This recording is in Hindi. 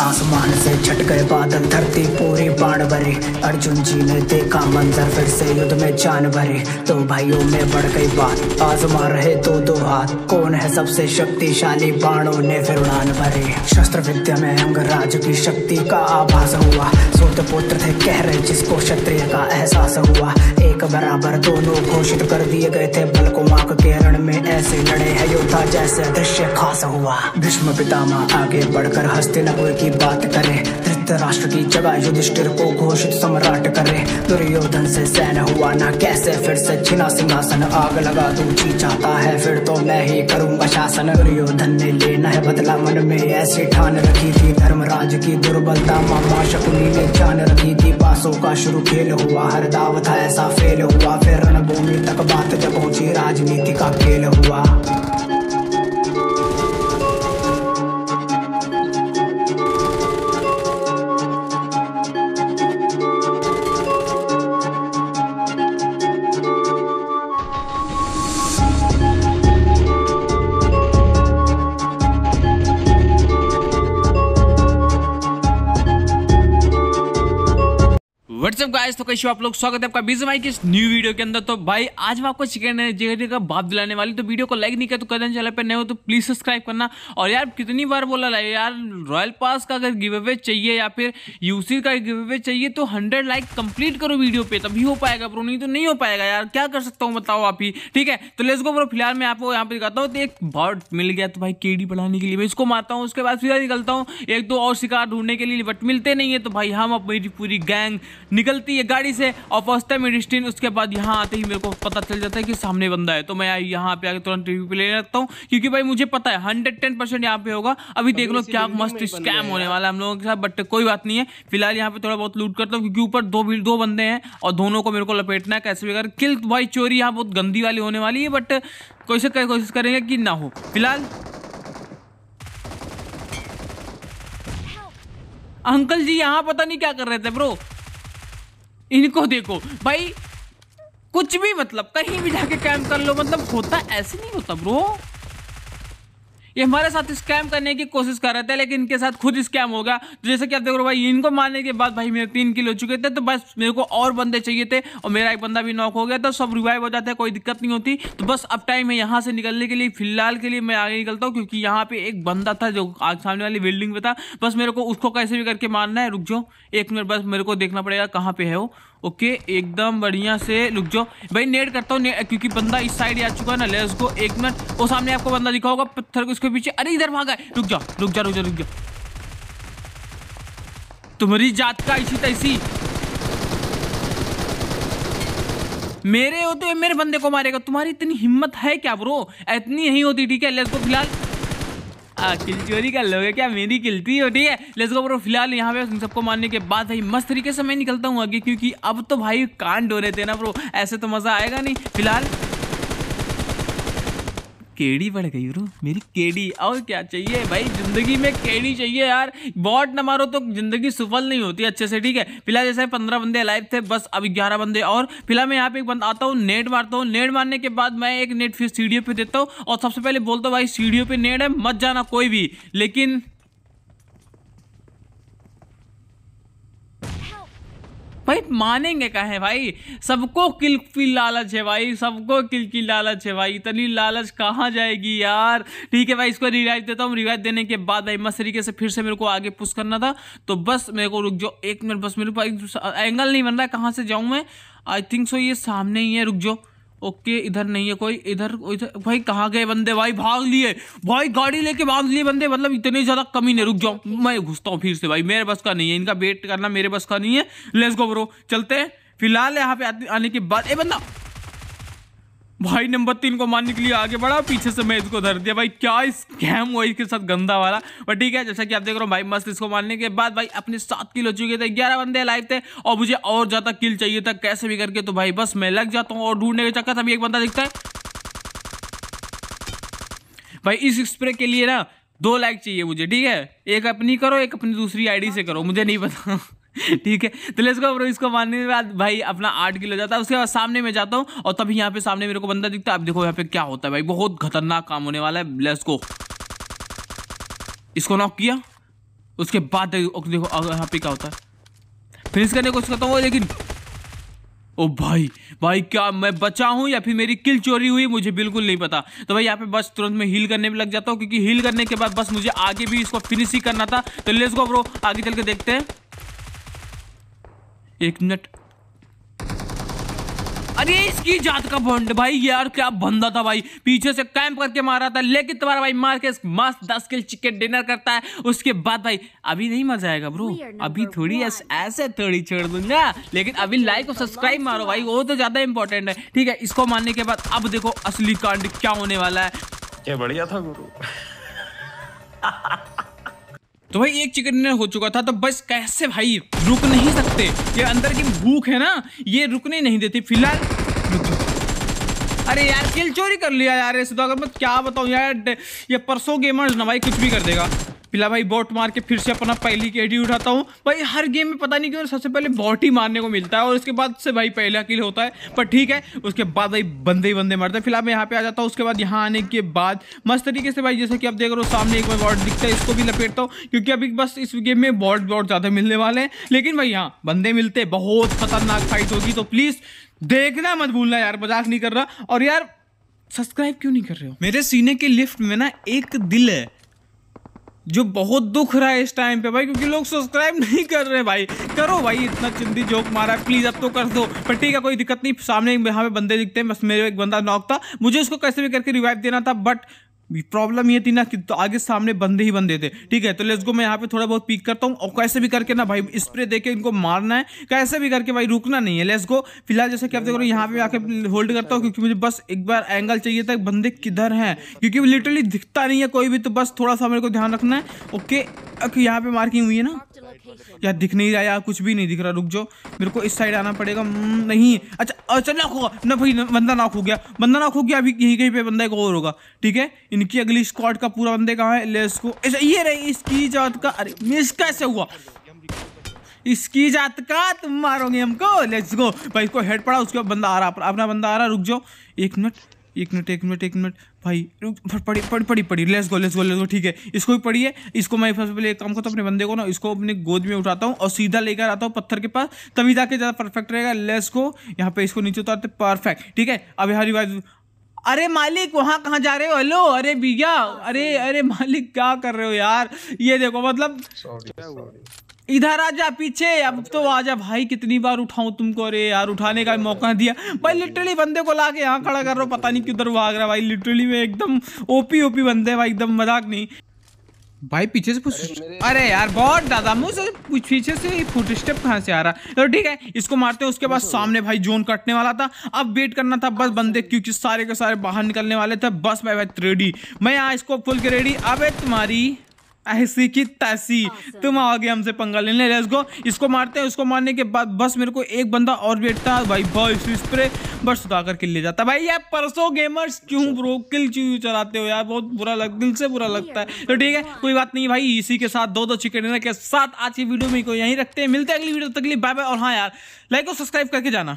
आसमान से छट गए बादल धरती पूरी बाढ़ भरे अर्जुन जी ने देखा मंजर फिर से युद्ध में जान भरे तो भाइयों में बढ़ गई बात आजमा रहे दो दो हाथ कौन है सबसे शक्तिशाली बाणों ने फिर उड़ान भरे शस्त्र विद्या में अंग राज की शक्ति का आभास हुआ सूत पुत्र थे कह रहे जिसको क्षत्रिय का एहसास हुआ एक बराबर दोनों घोषित कर दिए गए थे बल को माक के रण में ऐसे लड़े है योद्धा जैसे दृश्य खास हुआ भीष्म पितामह आगे बढ़कर नगर की की बात करें राष्ट्र की जगह युधिष्ठिर को घोषित सम्राट करे दुर्योधन से सैन हुआ ना कैसे फिर से छिना सिंहासन आग लगा तू जी चाहता है फिर तो मैं ही करूंगा शासन दुर्योधन ने लेना है बदला मन में ऐसी ठान रखी थी धर्मराज की दुर्बलता मामा शकुनी ने जान रखी थी पासों का शुरू खेल हुआ हर दाव था ऐसा फेल हुआ फिर रणभूमि तक बात जब पहुंची राजनीति का खेल हुआ तो कैसे आप लोग स्वागत है आपका बीज भाई की न्यू वीडियो के अंदर तो भाई आज मैं आपको चिकन जिगरी का बाप दिलाने वाली तो वीडियो को लाइक नहीं किया तो कदम चैनल पर नए हो तो प्लीज सब्सक्राइब करना और यार कितनी बार बोला लाइक यार रॉयल पास का अगर गिव अवे चाहिए या फिर यूसी का गिव अवे चाहिए तो हंड्रेड लाइक कंप्लीट करो वीडियो पे तभी हो पाएगा प्रो नहीं तो नहीं हो पाएगा यार क्या कर सकता हूँ बताओ आप ही ठीक है तो लेट्स गो ब्रो फिलहाल मैं आपको यहाँ पे दिखाता हूँ तो एक बॉट मिल गया तो भाई केडी बढ़ाने के लिए मैं इसको मारता हूँ उसके बाद फिर निकलता हूँ एक दो और शिकार ढूंढने के लिए बट मिलते नहीं है तो भाई हम अपनी पूरी गैंग निकलती है गाड़ी से और फर्स्ट टाइम रिस्टिन उसके बाद यहाँ आते ही मेरे को पता चल जाता है कि सामने बंदा है तो मैं यहाँ पे आके तुरंत रिव्यू ले रखता हूँ क्योंकि भाई मुझे पता है हंड्रेड टेन परसेंट यहाँ पे होगा अभी देख लो क्या मस्त स्कैम होने वाला है हम लोगों के साथ बट कोई बात नहीं है फिलहाल यहाँ पे थोड़ा बहुत लूट करता हूँ क्योंकि ऊपर दो दो बंदे हैं और दोनों को मेरे को लपेटना है कैसे भी अगर किल भाई चोरी यहाँ बहुत गंदी वाली होने वाली है बट कोई से कोशिश करेंगे कि ना हो फिलहाल अंकल जी यहाँ पता नहीं क्या कर रहे थे ब्रो इनको देखो भाई कुछ भी मतलब कहीं भी जाके कैम्प कर लो मतलब होता ऐसे नहीं होता ब्रो ये हमारे साथ स्कैम करने की कोशिश कर रहे थे लेकिन इनके साथ खुद स्कैम हो गया तो जैसे कि आप देख रहे हो भाई इनको मारने के बाद भाई मेरे तीन किलो चुके थे तो बस मेरे को और बंदे चाहिए थे और मेरा एक बंदा भी नॉक हो गया तो सब रिवाइव हो जाता है कोई दिक्कत नहीं होती तो बस अब टाइम है यहाँ से निकलने के लिए फिलहाल के लिए मैं आगे निकलता हूँ क्योंकि यहाँ पे एक बंदा था जो आज सामने वाली बिल्डिंग पे था बस मेरे को उसको कैसे भी करके मारना है रुक जाओ एक मिनट बस मेरे को देखना पड़ेगा कहाँ पे है वो ओके एकदम बढ़िया से रुक जाओ भाई नेट करता हूँ ने, क्योंकि बंदा इस साइड आ चुका है ना लेस को एक मिनट वो सामने आपको बंदा दिखा होगा पत्थर को उसके पीछे अरे इधर भागा रुक जाओ रुक जाओ रुक जाओ रुक जाओ तुम्हारी जात का इसी तैसी मेरे होते तो मेरे बंदे को मारेगा तुम्हारी इतनी हिम्मत है क्या ब्रो इतनी यही होती ठीक है लेस को फिलहाल किल चोरी कर लोगे क्या मेरी गिलती हो ठीक है लेट्स गो ब्रो फिलहाल यहाँ पे उन सबको मारने के बाद भाई मस्त तरीके से मैं निकलता हूँ आगे क्योंकि अब तो भाई कांड हो रहे थे ना ब्रो ऐसे तो मजा आएगा नहीं फिलहाल केड़ी बढ़ गई रो मेरी केड़ी और क्या चाहिए भाई जिंदगी में केड़ी चाहिए यार बॉट ना मारो तो जिंदगी सफल नहीं होती अच्छे से ठीक है फिलहाल जैसे पंद्रह बंदे लाइव थे बस अब ग्यारह बंदे और फिलहाल मैं यहाँ पे एक बंद आता हूँ नेट मारता हूँ नेट मारने के बाद मैं एक नेट फिर सीढ़ियों पर देता हूँ और सबसे पहले बोलता हूँ भाई सीढ़ियों पर नेट है मत जाना कोई भी लेकिन भाई मानेंगे कहे भाई सबको किल की लालच है भाई सबको किल की लालच है भाई इतनी लालच कहाँ जाएगी यार ठीक है भाई इसको रिवाइज देता हूँ रिवाइज देने के बाद भाई मस्त तरीके से फिर से मेरे को आगे पुश करना था तो बस मेरे को रुक जाओ एक मिनट बस मेरे को एंगल नहीं बन रहा है कहाँ से जाऊँ मैं आई थिंक सो ये सामने ही है रुक जाओ ओके इधर नहीं है कोई इधर इधर भाई कहाँ गए बंदे भाई भाग लिए भाई गाड़ी लेके भाग लिए बंदे मतलब इतने ज्यादा कमी नहीं रुक जाओ मैं घुसता हूँ फिर से भाई मेरे बस का नहीं है इनका वेट करना मेरे बस का नहीं है लेस गो ब्रो चलते हैं फिलहाल यहाँ पे आने के बाद ए बंदा भाई नंबर तीन को मारने के लिए आगे बढ़ा पीछे से मैं इसको धर दिया भाई क्या स्कैम हुआ इसके साथ गंदा वाला बट ठीक है जैसा कि आप देख रहे हो भाई मस्त इसको मारने के बाद भाई अपने सात किल हो चुके थे ग्यारह बंदे लाइव थे और मुझे और ज़्यादा किल चाहिए था कैसे भी करके तो भाई बस मैं लग जाता हूँ और ढूंढने के चक्कर अभी एक बंदा दिखता है भाई इस स्प्रे के लिए ना दो लाइक चाहिए मुझे ठीक है एक अपनी करो एक अपनी दूसरी आईडी से करो मुझे नहीं पता ठीक है तो लेट्स गो ब्रो इसको मारने के बाद भाई अपना आठ किलो जाता है उसके बाद सामने में जाता हूँ और तभी यहाँ पे सामने मेरे को बंदा दिखता है अब देखो यहाँ पे क्या होता है भाई बहुत खतरनाक काम होने वाला है लेट्स गो इसको नॉक किया उसके बाद देखो यहाँ पे क्या होता है फिनिश करने की कोशिश करता हूँ लेकिन ओ भाई भाई क्या मैं बचा हूँ या फिर मेरी किल चोरी हुई मुझे बिल्कुल नहीं पता तो भाई यहाँ पे बस तुरंत मैं हील करने में लग जाता हूँ क्योंकि हील करने के बाद बस मुझे आगे भी इसको फिनिश ही करना था तो लेट्स गो ब्रो आगे चल के देखते हैं एक मिनट अरे इसकी जात का भंड भाई यार क्या बंदा था भाई पीछे से कैंप करके मारा था लेकिन तुम्हारा भाई मार के मस्त दस किल चिकन डिनर करता है उसके बाद भाई अभी नहीं मजा आएगा ब्रो अभी थोड़ी ऐस, ऐसे थोड़ी छोड़ दूंगा लेकिन अभी लाइक और सब्सक्राइब मारो भाई वो तो ज्यादा इंपॉर्टेंट है ठीक है इसको मारने के बाद अब देखो असली कांड क्या होने वाला है क्या बढ़िया था गुरु तो भाई एक चिकन डिनर हो चुका था तो बस कैसे भाई रुक नहीं सकते ये अंदर की भूख है ना ये रुकने नहीं देती फिलहाल अरे यार किल चोरी कर लिया यार तो अगर मैं क्या बताऊँ यार ये परसों गेमर्स ना भाई कुछ भी कर देगा पिला भाई बॉट मार के फिर से अपना पहली की उठाता हूँ भाई हर गेम में पता नहीं क्यों सबसे पहले बॉट ही मारने को मिलता है और उसके बाद से भाई पहला किल होता है पर ठीक है उसके बाद भाई बंदे ही बंदे मारते हैं फिलहाल मैं यहाँ पे आ जाता हूँ उसके बाद यहाँ आने के बाद मस्त तरीके से भाई जैसे कि आप देख रहे हो सामने एक बार बॉट दिखता है इसको भी लपेटता हूँ क्योंकि अभी बस इस गेम में बॉट बॉट ज़्यादा मिलने वाले हैं लेकिन भाई यहाँ बंदे मिलते बहुत खतरनाक फाइट होगी तो प्लीज़ देखना मत भूलना यार मजाक नहीं कर रहा और यार सब्सक्राइब क्यों नहीं कर रहे हो मेरे सीने के लिफ्ट में ना एक दिल है जो बहुत दुख रहा है इस टाइम पे भाई क्योंकि लोग सब्सक्राइब नहीं कर रहे भाई करो भाई इतना चिंदी जोक मारा है प्लीज़ अब तो कर दो पट्टी का कोई दिक्कत नहीं सामने यहाँ पे बंदे दिखते हैं बस मेरे एक बंदा नॉक था मुझे उसको कैसे भी करके रिवाइव देना था बट प्रॉब्लम ये थी ना कि तो आगे सामने बंदे ही बंदे थे ठीक है तो लेट्स गो मैं यहाँ पे थोड़ा बहुत पीक करता हूँ और कैसे भी करके ना भाई स्प्रे देके इनको मारना है कैसे भी करके भाई रुकना नहीं है लेट्स गो फिलहाल जैसे कि आप देख रहे हो यहाँ पे आके होल्ड करता हूँ क्योंकि मुझे बस एक बार एंगल चाहिए था बंदे किधर हैं क्योंकि लिटरली दिखता नहीं है कोई भी तो बस थोड़ा सा मेरे को ध्यान रखना है ओके ओके यहाँ पे मार्किंग हुई है ना यार दिख नहीं रहा यार कुछ भी नहीं दिख रहा रुक जो मेरे को इस साइड आना पड़ेगा हम्म, नहीं अच्छा अच्छा नाक होगा ना भाई बंदा नाक हो गया बंदा नाक हो गया अभी यहीं कहीं पे बंदा एक और होगा ठीक है इनकी अगली स्क्वाड का पूरा बंदे कहाँ है ले इसको अच्छा, ये रही इसकी जात का अरे मिस कैसे हुआ इसकी जात का तुम मारोगे हमको लेट्स गो भाई इसको हेड पड़ा उसके बाद बंदा आ रहा अपना बंदा आ रहा रुक जाओ एक मिनट एक मिनट एक मिनट एक मिनट भाई पढ़ी पढ़ी पढ़ी पढ़ी let's go let's go let's go ठीक है इसको भी पढ़िए इसको मैं सबसे पहले काम करता तो हूँ अपने बंदे को ना इसको अपने गोद में उठाता हूँ और सीधा लेकर आता हूँ पत्थर के पास तभी जाके ज़्यादा परफेक्ट रहेगा लेस गो यहाँ पे इसको नीचे उतारते परफेक्ट ठीक है अब हरी भाई अरे मालिक वहाँ कहाँ जा रहे हो हेलो अरे भैया अरे अरे मालिक क्या कर रहे हो यार ये देखो मतलब इधर आ जा पीछे अब तो आ जा भाई कितनी बार उठाऊं तुमको अरे यार उठाने का मौका दिया भाई लिटरली बंदे को लाके यहाँ खड़ा कर रहा हूँ पता नहीं किधर भाग रहा भाई लिटरली में एकदम ओपी ओपी बंदे भाई एकदम मजाक नहीं भाई पीछे से पुछ अरे यार बहुत ज्यादा मुझे पीछे से फुट स्टेप कहाँ से आ रहा तो ठीक है इसको मारते हैं उसके बाद सामने भाई जोन कटने वाला था अब वेट करना था बस बंदे क्योंकि सारे के सारे बाहर निकलने वाले थे बस भाई भाई रेडी मैं यहाँ इसको फुल के रेडी अब तुम्हारी ऐसी की तैसी awesome. हाँ, तुम आओगे हमसे पंगा लेने लेट्स गो इसको मारते हैं उसको मारने के बाद बस मेरे को एक बंदा और बैठता है भाई बॉय स्प्रे बस उठा किल ले जाता भाई यार परसों गेमर्स क्यों ब्रो किल क्यों चलाते हो यार बहुत बुरा लग दिल से बुरा लगता है तो ठीक है हाँ। कोई बात नहीं भाई इसी के साथ दो दो चिकन डिनर के साथ आज की वीडियो में को यहीं रखते हैं मिलते हैं अगली वीडियो तक बाय बाय और हाँ यार लाइक और सब्सक्राइब करके जाना